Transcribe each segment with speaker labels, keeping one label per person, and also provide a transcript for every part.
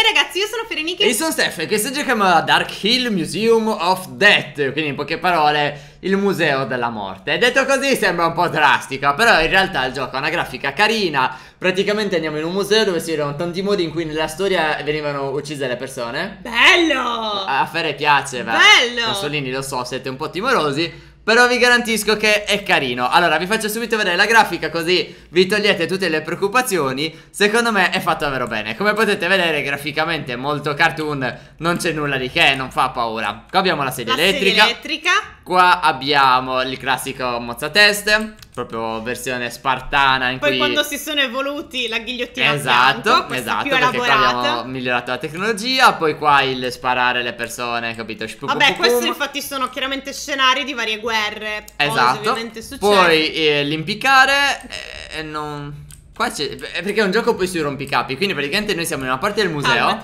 Speaker 1: Ehi hey ragazzi, io sono Fereniki. E io sono Steph,
Speaker 2: e questo giochiamo a Dark Hill Museum of Death, quindi in poche parole il museo della morte. Detto così sembra un po' drastica, però in realtà il gioco ha una grafica carina, praticamente andiamo in un museo dove si vedono tanti modi in cui nella storia venivano uccise le persone. Bello! A Fere piace, beh. Bello! Consolini lo so, siete un po' timorosi. Però vi garantisco che è carino Allora vi faccio subito vedere la grafica così vi togliete tutte le preoccupazioni Secondo me è fatto davvero bene Come potete vedere graficamente è molto cartoon Non c'è nulla di che, non fa paura Qua abbiamo la sedia la elettrica sedia elettrica Qua abbiamo il classico mozzateste, proprio versione spartana in Poi cui... quando si
Speaker 1: sono evoluti la ghigliottina Esatto, bianco, esatto, più perché qua abbiamo
Speaker 2: migliorato la tecnologia, poi qua il sparare le persone, capito? Shpum, Vabbè, questi
Speaker 1: infatti sono chiaramente scenari di varie guerre, esatto. Poi
Speaker 2: eh, l'impiccare eh, non... Qua c'è... Eh, perché è un gioco poi sui rompicapi, quindi praticamente noi siamo in una parte del ah, museo... Ah,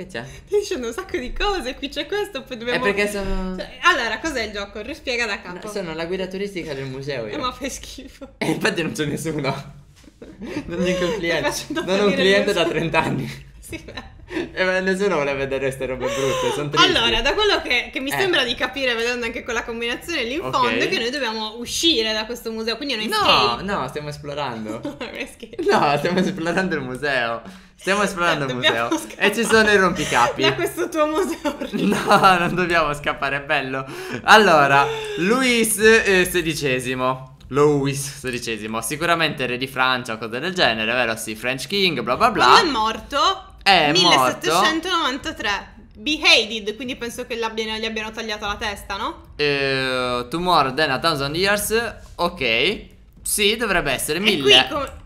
Speaker 2: che c'è?
Speaker 1: Lì c'è un sacco di cose, qui c'è questo, poi dobbiamo... È perché
Speaker 2: sono... Cioè, allora, cos'è il gioco? Rispiega da capo. No, sono la guida turistica del museo eh, io. ma
Speaker 1: fai schifo.
Speaker 2: E infatti non c'è nessuno. Non c'è un cliente. Non ho un cliente da 30 anni. sì, beh. Eh, nessuno vuole vedere queste robe brutte. Sono Allora,
Speaker 1: da quello che, che mi eh. sembra di capire, vedendo anche quella combinazione lì in okay. fondo, è che noi dobbiamo uscire da questo museo. Quindi non escape. No, no,
Speaker 2: stiamo esplorando.
Speaker 1: no,
Speaker 2: stiamo esplorando il museo. Stiamo esplorando il museo. Scappare. E ci sono i rompicapi. Da
Speaker 1: questo tuo museo.
Speaker 2: No, non dobbiamo scappare, è bello. Allora, Luis eh, XVI. Louis XVI, sicuramente re di Francia o cose del genere, vero? Sì, French King, bla bla bla. Quando è morto, è 1793.
Speaker 1: Morto. Beheaded, quindi penso che gli abbiano tagliato la testa, no?
Speaker 2: Uh, eh, tomorrow than a thousand years, ok. Sì, dovrebbe essere 1000. Qui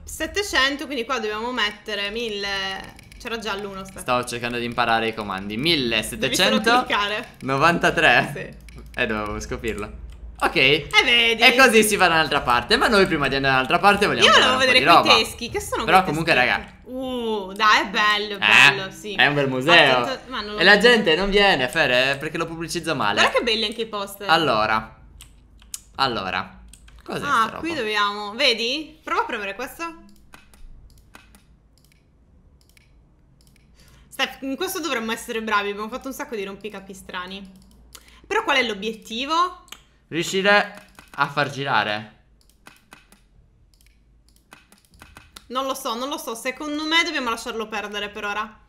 Speaker 1: 700, quindi qua dobbiamo mettere 1000. C'era già l'uno.
Speaker 2: Stavo cercando di imparare i comandi. 1793. sì. Eh, dovevo scoprirlo. Ok E eh, vedi E così si va da un'altra parte Ma noi prima di andare da un'altra parte vogliamo Io volevo vedere quei roba. teschi
Speaker 1: Che sono Però comunque teschi? raga Uh dai è bello, eh, bello eh, sì. È un bel museo Attento, E la gente
Speaker 2: non viene Fer Perché lo pubblicizza male Guarda
Speaker 1: che belli anche i poster Allora
Speaker 2: Allora Cos'è Ah qui
Speaker 1: dobbiamo Vedi? Prova a premere questo Steph, in questo dovremmo essere bravi Abbiamo fatto un sacco di rompicapi strani Però qual è l'obiettivo?
Speaker 2: Riuscire a far girare
Speaker 1: Non lo so, non lo so Secondo me dobbiamo lasciarlo perdere per ora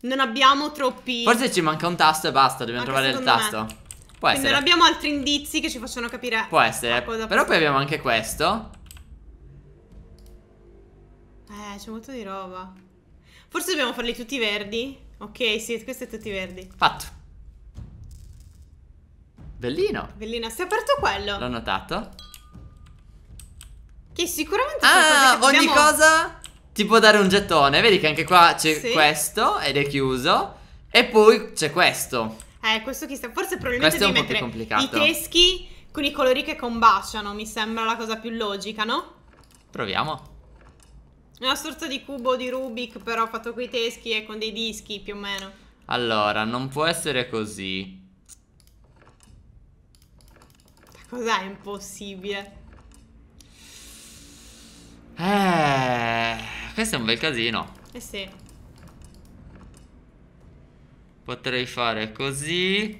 Speaker 1: Non abbiamo troppi Forse ci
Speaker 2: manca un tasto e basta Dobbiamo anche trovare il tasto me. Può Quindi essere. non abbiamo
Speaker 1: altri indizi che ci facciano capire Può
Speaker 2: essere Però poi abbiamo anche questo
Speaker 1: Eh, c'è molto di roba Forse dobbiamo farli tutti verdi Ok, sì, questi sono tutti verdi
Speaker 2: Fatto Bellino.
Speaker 1: Bellino, si è aperto quello. L'ho
Speaker 2: notato.
Speaker 1: Che sicuramente... Ah, che ogni dobbiamo... cosa
Speaker 2: ti può dare un gettone. Vedi che anche qua c'è sì. questo ed è chiuso. E poi c'è questo.
Speaker 1: Eh, questo chi sta... Forse probabilmente questo devi mettere i teschi con i colori che combaciano. Mi sembra la cosa più logica, no? Proviamo. È una sorta di cubo di Rubik, però fatto con i teschi e con dei dischi più o meno.
Speaker 2: Allora, non può essere così.
Speaker 1: Cos'è impossibile?
Speaker 2: Eh, questo è un bel casino. Eh sì. Potrei fare così.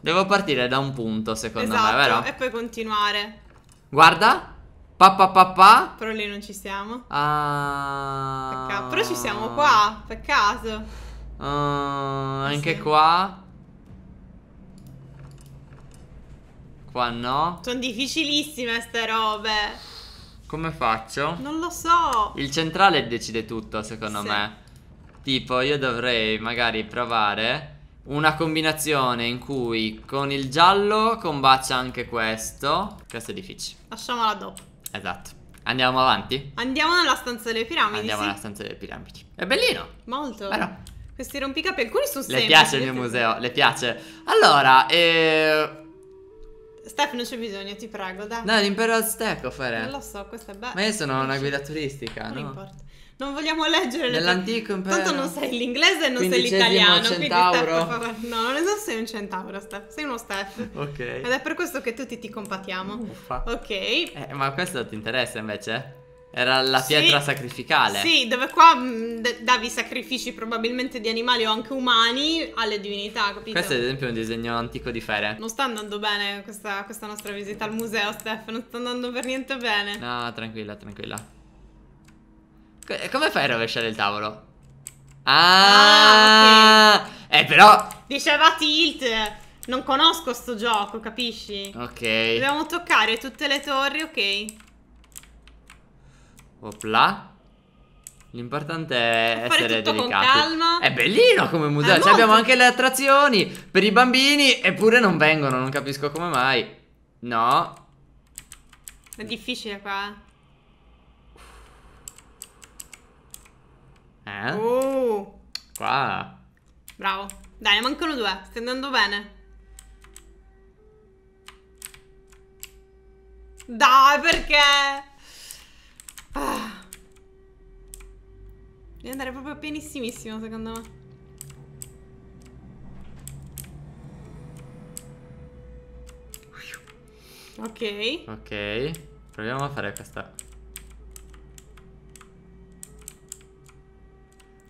Speaker 2: Devo partire da un punto, secondo esatto, me, vero? E
Speaker 1: poi continuare.
Speaker 2: Guarda. Papà papà.
Speaker 1: Però lì non ci siamo.
Speaker 2: Ah. Però ci siamo qua,
Speaker 1: peccato.
Speaker 2: Uh, anche sì. qua. qua, no?
Speaker 1: Sono difficilissime ste robe.
Speaker 2: Come faccio?
Speaker 1: Non lo so.
Speaker 2: Il centrale decide tutto, secondo sì. me. Tipo, io dovrei magari provare una combinazione in cui con il giallo combacia anche questo. Questo è difficile.
Speaker 1: Lasciamola dopo.
Speaker 2: Esatto. Andiamo avanti?
Speaker 1: Andiamo nella stanza delle piramidi. Andiamo
Speaker 2: sì. nella stanza delle piramidi. È bellino.
Speaker 1: Molto. Però. Questi rompicapi alcuni sono le semplici. Le piace il
Speaker 2: mio museo, le piace. Allora, eh
Speaker 1: non c'è bisogno, ti prego, dai. No, l'Imperial
Speaker 2: Stack fare. Non lo
Speaker 1: so, questo è bello. Ma
Speaker 2: io sono una guida turistica, non no? importa.
Speaker 1: Non vogliamo leggere le Nell'antico impero. Tanto non sai l'inglese e non sei l'italiano. Centauro. Quindi Steph, no, non so se sei un centauro, Steph. Sei uno Steph. Ok. Ed è per questo che tutti ti compatiamo. Uffa. Ok. Eh,
Speaker 2: ma questo ti interessa invece? Era la pietra sì, sacrificale. Sì,
Speaker 1: dove qua mm, davi sacrifici probabilmente di animali o anche umani alle divinità, capito? Questo è ad esempio
Speaker 2: un disegno antico di Fere.
Speaker 1: Non sta andando bene questa, questa nostra visita al museo, Steph, non sta andando per niente bene.
Speaker 2: No, tranquilla, tranquilla. Come fai a rovesciare il tavolo? Ah, ah okay. Eh, però...
Speaker 1: Diceva tilt... Non conosco sto gioco, capisci? Ok. Dobbiamo toccare tutte le torri, ok.
Speaker 2: Opla. L'importante è essere delicati. È bellino come museo. Cioè abbiamo anche le attrazioni per i bambini, eppure non vengono, non capisco come mai. No.
Speaker 1: È difficile qua.
Speaker 2: Eh? Uh. Qua.
Speaker 1: Bravo. Dai, ne mancano due. Stai andando bene. Dai, perché? Deve andare proprio pianissimissimo, secondo me. Ok.
Speaker 2: Ok. Proviamo a fare questa.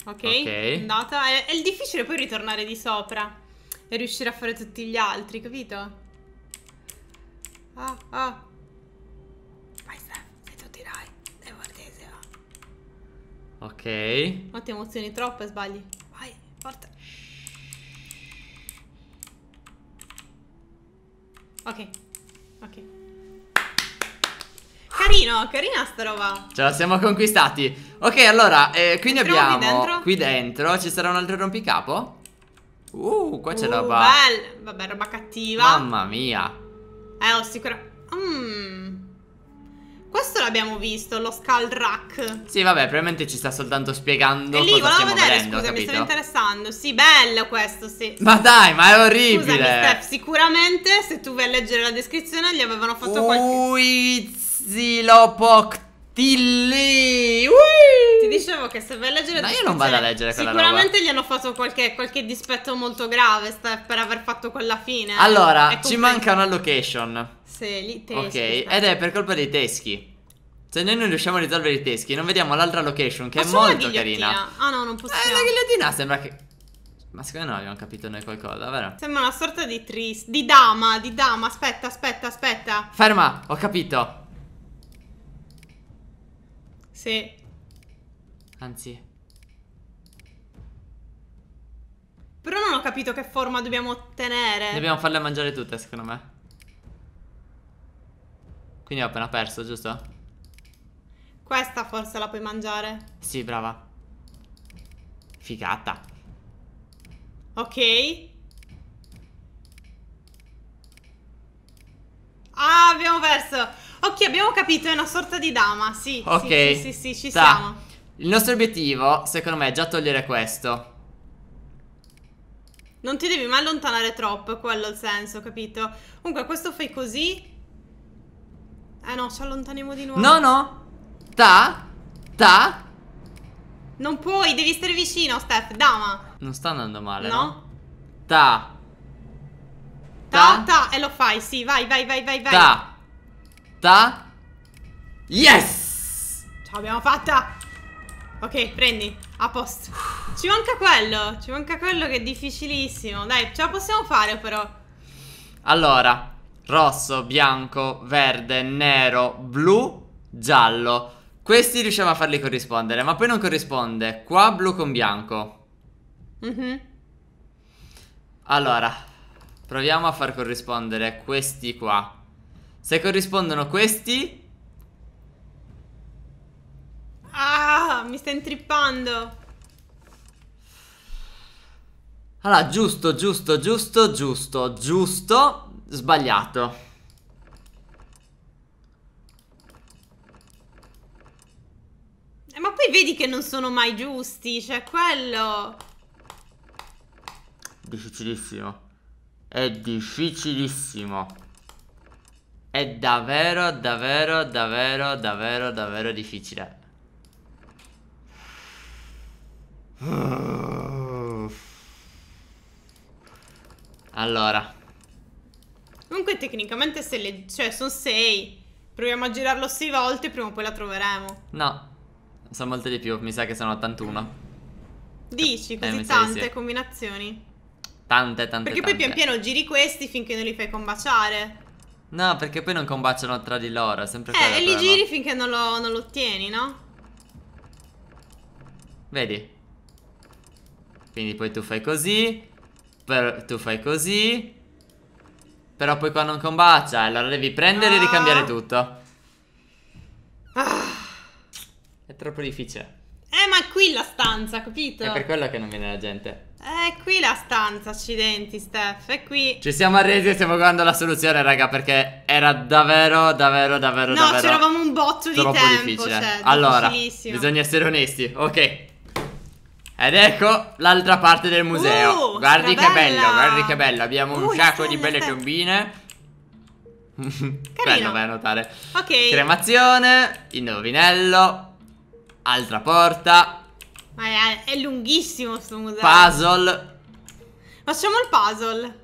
Speaker 1: Ok. okay. Andata. È, è difficile poi ritornare di sopra. E riuscire a fare tutti gli altri, capito? Ah, ah. Ok. Ma ti emozioni troppe sbagli. Vai, forza. Ok, ok. Carino, carina sta roba.
Speaker 2: Ce la siamo conquistati. Ok, allora, eh, quindi Entriamo abbiamo qui dentro. qui dentro. Ci sarà un altro rompicapo? Uh, qua c'è uh, roba. Bella.
Speaker 1: Vabbè, roba cattiva. Mamma mia. Eh, ho sicuro l'abbiamo visto, lo skull rack.
Speaker 2: Sì, vabbè, probabilmente ci sta soltanto spiegando E lì, cosa stiamo vedere, vedendo, scusa, capito? mi stava
Speaker 1: interessando. Sì, bello questo, sì. Ma dai, ma è orribile. Scusami, Steph, sicuramente se tu vai a leggere la descrizione gli avevano fatto qualche...
Speaker 2: Uizilopoctil. Tilly! Ti
Speaker 1: dicevo che se vai a leggere. Ma io non vado
Speaker 2: a leggere quella Sicuramente
Speaker 1: roba. gli hanno fatto qualche, qualche dispetto molto grave Steph, per aver fatto quella fine. Allora, ci
Speaker 2: manca una location.
Speaker 1: Sì, lì teschi. Ok, ed
Speaker 2: è per colpa dei teschi. Se noi non riusciamo a risolvere i teschi, non vediamo l'altra location che ma è molto carina.
Speaker 1: Ah no, non possiamo.
Speaker 2: Eh, la ghigliottina sembra che. Ma secondo me abbiamo capito noi qualcosa, vero?
Speaker 1: Sembra una sorta di tris. Di dama, di dama. Aspetta, aspetta, aspetta.
Speaker 2: Ferma, ho capito. Sì. Anzi.
Speaker 1: Però non ho capito che forma dobbiamo ottenere. Dobbiamo
Speaker 2: farle mangiare tutte, secondo me. Quindi ho appena perso, giusto?
Speaker 1: Questa forse la puoi mangiare.
Speaker 2: Sì, brava. Figata.
Speaker 1: Ok. Ah, abbiamo perso. Ok, abbiamo capito, è una sorta di dama, sì. Ok. Sì, sì, sì, sì ci Ta. siamo.
Speaker 2: Il nostro obiettivo, secondo me, è già togliere questo.
Speaker 1: Non ti devi mai allontanare troppo, È quello il senso, capito? Comunque, questo fai così. Eh no, ci allontaniamo di nuovo. No,
Speaker 2: no. Ta. Ta.
Speaker 1: Non puoi, devi stare vicino, Steph. Dama.
Speaker 2: Non sta andando male, no? no? Ta. Ta,
Speaker 1: ta. E lo fai, sì. vai, vai, vai, vai. Ta.
Speaker 2: Ta. Yes!
Speaker 1: Ce l'abbiamo fatta! Ok, prendi. A posto. Ci manca quello. Ci manca quello che è difficilissimo. Dai, ce la possiamo fare però.
Speaker 2: Allora, rosso, bianco, verde, nero, blu, giallo. Questi riusciamo a farli corrispondere, ma poi non corrisponde. Qua blu con bianco. Mm-hmm. Allora, proviamo a far corrispondere questi qua. Se corrispondono questi...
Speaker 1: Ah, mi sta intrippando.
Speaker 2: Allora, giusto, giusto, giusto, giusto, giusto, sbagliato.
Speaker 1: poi vedi che non sono mai giusti, cioè quello...
Speaker 2: Difficilissimo. È difficilissimo. È davvero, davvero, davvero, davvero, davvero difficile. Allora.
Speaker 1: Comunque tecnicamente se le... Cioè, sono sei Proviamo a girarlo sei volte, prima o poi la troveremo.
Speaker 2: No. Sono molte di più, mi sa che sono 81.
Speaker 1: Dici eh, così eh, tante sì. combinazioni.
Speaker 2: Tante, tante. Perché tante. poi pian piano
Speaker 1: giri questi finché non li fai combaciare.
Speaker 2: No, perché poi non combaciano tra di loro, è sempre Eh, e li giri
Speaker 1: finché non lo, non lo ottieni, no?
Speaker 2: Vedi? Quindi poi tu fai così, tu fai così, però poi qua non combacia, allora devi prendere ah. e ricambiare ah. tutto. Ah. È troppo difficile.
Speaker 1: Eh, ma è qui la stanza, capito? È per
Speaker 2: quello che non viene la gente.
Speaker 1: È qui la stanza, accidenti, Steph. È qui. Ci siamo arresi
Speaker 2: e stiamo guardando la soluzione, raga, perché era davvero, davvero, davvero, no, davvero. c'eravamo
Speaker 1: un botto di tempo. Difficile.
Speaker 2: Cioè, allora, bisogna essere onesti, ok. Ed ecco l'altra parte del museo. Uh, guardi che, che bello, guardi che bello. Abbiamo uh, un sacco di belle piombine. Bello, vai a notare. Ok. Cremazione, indovinello, Altra porta.
Speaker 1: Ma è, è lunghissimo sto museo. Puzzle. Facciamo il puzzle.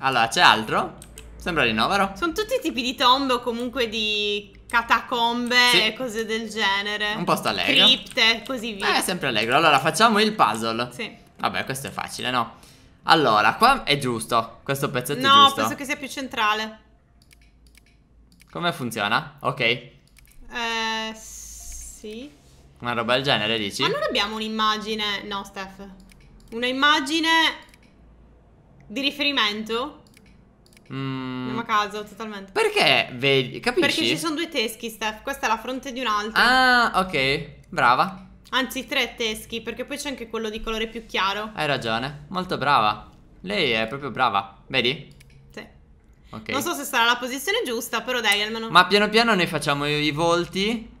Speaker 2: Allora, c'è altro? Sembra di no, vero?
Speaker 1: Sono tutti tipi di tombe o comunque di catacombe sì. e cose del genere. Un posto allegro. Cripte, così via. Eh, è
Speaker 2: sempre allegro. Allora, facciamo il puzzle. Sì. Vabbè, questo è facile, no? Allora, qua è giusto. Questo pezzetto no, è giusto. No, penso
Speaker 1: che sia più centrale.
Speaker 2: Come funziona? Ok. Eh,
Speaker 1: sì.
Speaker 2: Una roba del genere, dici? Ma non
Speaker 1: abbiamo un'immagine... No, Steph. Una immagine di riferimento?
Speaker 2: Mm. Non a
Speaker 1: caso, totalmente. Perché?
Speaker 2: Vedi, capisci? Perché ci sono
Speaker 1: due teschi, Steph. Questa è la fronte di un'altra.
Speaker 2: Ah, ok. Brava.
Speaker 1: Anzi, tre teschi, perché poi c'è anche quello di colore più chiaro.
Speaker 2: Hai ragione. Molto brava. Lei è proprio brava. Vedi? Sì. Okay. Non so
Speaker 1: se sarà la posizione giusta, però dai, almeno...
Speaker 2: Ma piano piano noi facciamo i volti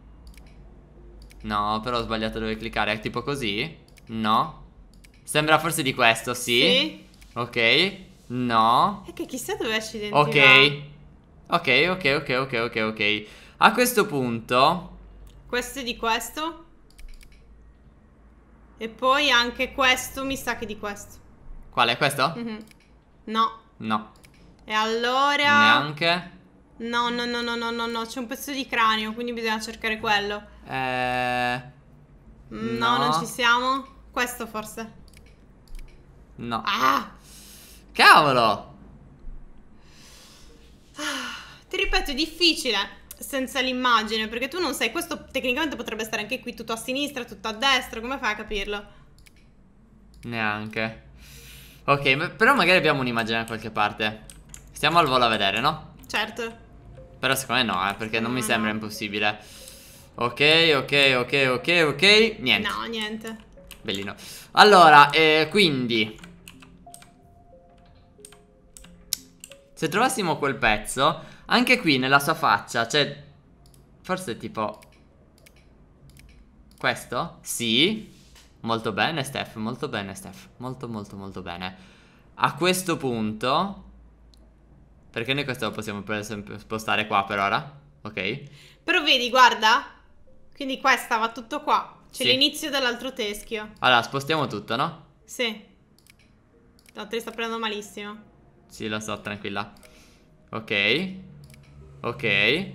Speaker 2: No, però ho sbagliato dove cliccare. È tipo così? No. Sembra forse di questo, sì? Sì. Ok. No.
Speaker 1: E che chissà dove accidenti Ok.
Speaker 2: Ok, ok, ok, ok, ok, ok. A questo punto...
Speaker 1: Questo è di questo. E poi anche questo mi sa che è di questo.
Speaker 2: Quale, questo? Mm -hmm. No. No.
Speaker 1: E allora... Neanche... No, no, no, no, no, no, no, c'è un pezzo di cranio, quindi bisogna cercare quello.
Speaker 2: Eh... No, no, non ci
Speaker 1: siamo. Questo forse.
Speaker 2: No. Ah! Cavolo!
Speaker 1: Ah, ti ripeto, è difficile senza l'immagine, perché tu non sai, questo tecnicamente potrebbe stare anche qui tutto a sinistra, tutto a destra, come fai a capirlo?
Speaker 2: Neanche. Ok, però magari abbiamo un'immagine da qualche parte. Stiamo al volo a vedere, no? Certo. Però secondo me no, eh, perché non mi sembra impossibile. Ok, ok, ok, ok, ok. Niente.
Speaker 1: No, niente.
Speaker 2: Bellino. Allora, eh, quindi... Se trovassimo quel pezzo, anche qui nella sua faccia, c'è Forse tipo... Questo? Sì. Molto bene, Steph, molto bene, Steph. Molto, molto, molto bene. A questo punto... Perché noi questo lo possiamo per esempio spostare qua per ora, ok?
Speaker 1: Però vedi, guarda, quindi questa va tutto qua, c'è sì. l'inizio dell'altro teschio.
Speaker 2: Allora, spostiamo tutto, no?
Speaker 1: Sì. No, te sta prendendo malissimo.
Speaker 2: Sì, lo so, tranquilla. Ok. Ok.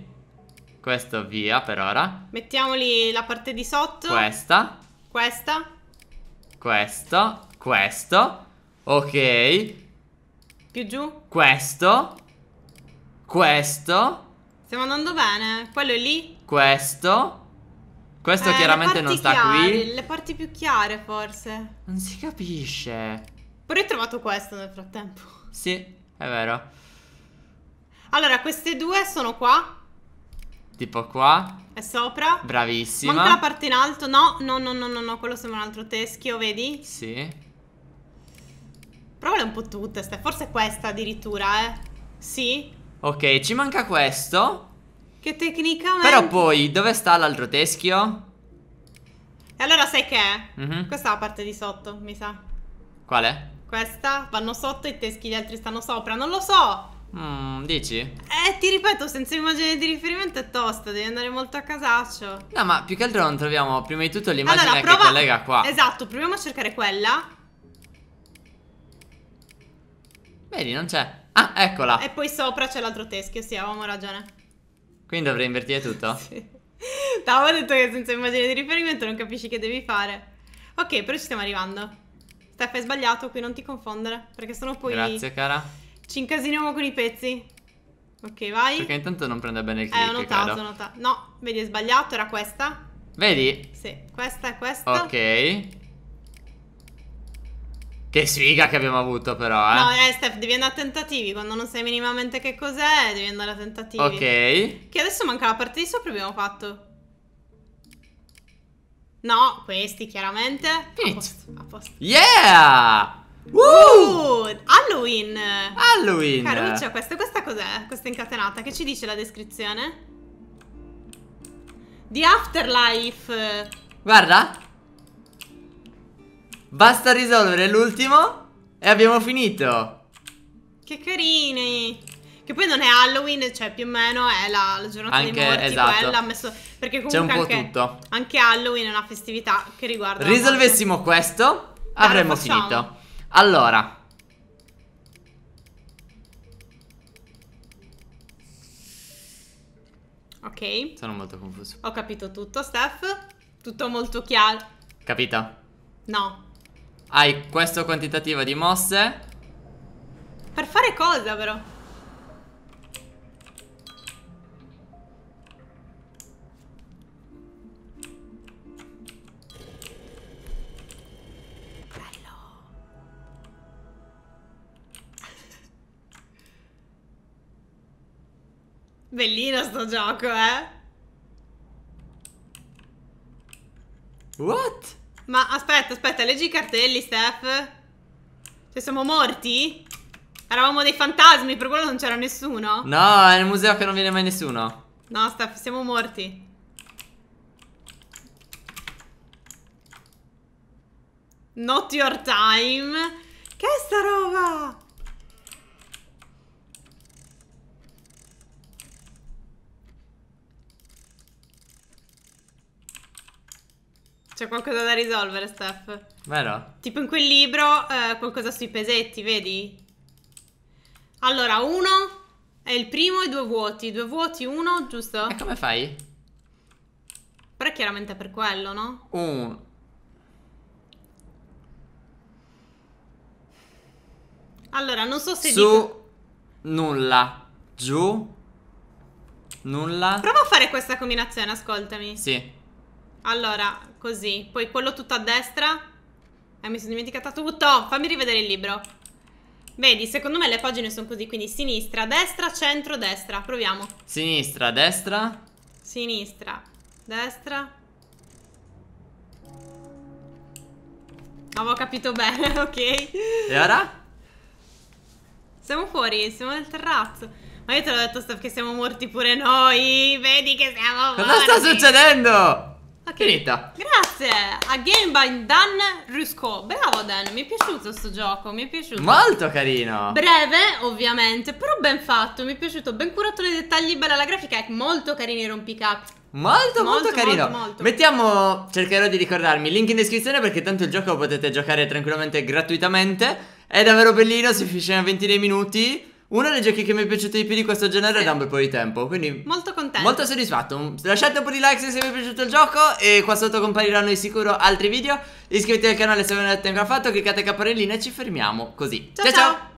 Speaker 2: Questo via per ora.
Speaker 1: Mettiamoli la parte di sotto.
Speaker 2: Questa.
Speaker 1: Questa.
Speaker 2: Questo. Questo. Ok. Più giù. Questo. Questo.
Speaker 1: Stiamo andando bene. Quello è lì.
Speaker 2: Questo. Questo eh, chiaramente non sta chiare, qui.
Speaker 1: Le parti più chiare, forse.
Speaker 2: Non si capisce.
Speaker 1: Però hai trovato questo nel frattempo.
Speaker 2: Sì, è vero.
Speaker 1: Allora, queste due sono qua.
Speaker 2: Tipo qua.
Speaker 1: E sopra.
Speaker 2: Bravissima. Manca la
Speaker 1: parte in alto. No, no, no, no, no, no. Quello sembra un altro teschio, vedi? Sì. Provale un po' tutte, forse questa addirittura, eh. Sì.
Speaker 2: Ok, ci manca questo.
Speaker 1: Che tecnicamente... Però
Speaker 2: poi, dove sta l'altro teschio?
Speaker 1: E allora sai che Mm -hmm. Questa è la parte di sotto, mi sa. Quale? Questa, vanno sotto e i teschi gli altri stanno sopra, non lo so!
Speaker 2: Mm, dici?
Speaker 1: Eh, ti ripeto, senza immagine di riferimento è tosta, devi andare molto a casaccio.
Speaker 2: No, ma più che altro non troviamo prima di tutto l'immagine allora, prova... che collega qua.
Speaker 1: Esatto, proviamo a cercare quella.
Speaker 2: Vedi, non c'è. Ah, eccola. E
Speaker 1: poi sopra c'è l'altro teschio, sì, avevamo ragione.
Speaker 2: Quindi dovrei invertire tutto? sì.
Speaker 1: No, detto che senza immagine di riferimento non capisci che devi fare. Ok, però ci stiamo arrivando. Steph, hai sbagliato, qui non ti confondere, perché sono poi... Grazie, cara. Ci incasiniamo con i pezzi. Ok, vai. Perché
Speaker 2: intanto non prende bene il click, Eh, ho notato, ho
Speaker 1: notato. No, vedi, è sbagliato, era questa. Vedi? Sì, questa è questa.
Speaker 2: Ok. Che sfiga che abbiamo avuto però, eh. No,
Speaker 1: eh, Steph, devi andare a tentativi. Quando non sai minimamente che cos'è, devi andare a tentativi. Ok. Che adesso manca la parte di sopra abbiamo fatto. No, questi chiaramente. A posto, a posto.
Speaker 2: Yeah!
Speaker 1: Uh! uh! Halloween! Halloween! Caruccia, questa, questa cos'è? Questa incatenata? Che ci dice la descrizione? Di Afterlife!
Speaker 2: Guarda! Basta risolvere l'ultimo e abbiamo finito.
Speaker 1: Che carini. Che poi non è Halloween, cioè più o meno è la, la giornata anche, dei morti esatto. quella messo, perché comunque anche, anche, Halloween è una festività che riguarda Risolvessimo
Speaker 2: questo, Dai, avremmo finito. Allora
Speaker 1: Ok. Sono molto confuso. Ho capito tutto, Steph. Tutto molto chiaro. Capito? No.
Speaker 2: Hai questo quantitativo di mosse
Speaker 1: Per fare cosa però? Bellino sto gioco, eh? What? Ma aspetta, aspetta, leggi i cartelli, Steph. Cioè, siamo morti? Eravamo dei fantasmi, per quello non c'era nessuno?
Speaker 2: No, è nel museo che non viene mai nessuno.
Speaker 1: No, Steph, siamo morti. Not your time. Che è sta roba? C'è qualcosa da risolvere, Steph. Vero? Tipo in quel libro, eh, qualcosa sui pesetti, vedi? Allora, uno è il primo e due vuoti. Due vuoti, uno, giusto? E come fai? Però è chiaramente per quello, no? Uno. Allora, non so se Su... Dico...
Speaker 2: Nulla. Giù. Nulla. Prova
Speaker 1: a fare questa combinazione, ascoltami. Sì. Allora, così. Poi quello tutto a destra. Eh, mi sono dimenticata tutto. Fammi rivedere il libro. Vedi, secondo me le pagine sono così, quindi sinistra, destra, centro, destra. Proviamo.
Speaker 2: Sinistra, destra.
Speaker 1: Sinistra, destra. Avevo capito bene, ok. E ora? Siamo fuori, siamo nel terrazzo. Ma io te l'ho detto, Steph, che siamo morti pure noi. Vedi che siamo morti. Cosa sta succedendo? Ok. Finita. Grazie a Game by Dan Rusco. Bravo Dan, mi è piaciuto questo gioco, mi è piaciuto. Molto
Speaker 2: carino. Breve,
Speaker 1: ovviamente, però ben fatto, mi è piaciuto, ben curato nei dettagli, bella la grafica è molto carina i rompicap. Molto, molto, molto carino. Molto, molto.
Speaker 2: Mettiamo, cercherò di ricordarmi, link in descrizione perché tanto il gioco potete giocare tranquillamente gratuitamente. È davvero bellino, si finisce a 20 minuti. Una delle giochi che mi è piaciuta di più di questo genere sì. da un bel po' di tempo, quindi
Speaker 1: molto contento. Molto
Speaker 2: soddisfatto. Lasciate un po' di like se vi è piaciuto il gioco e qua sotto compariranno di sicuro altri video. Iscrivetevi al canale se non l'avete ancora fatto, cliccate campanellina e ci fermiamo così. ciao! ciao. ciao. ciao.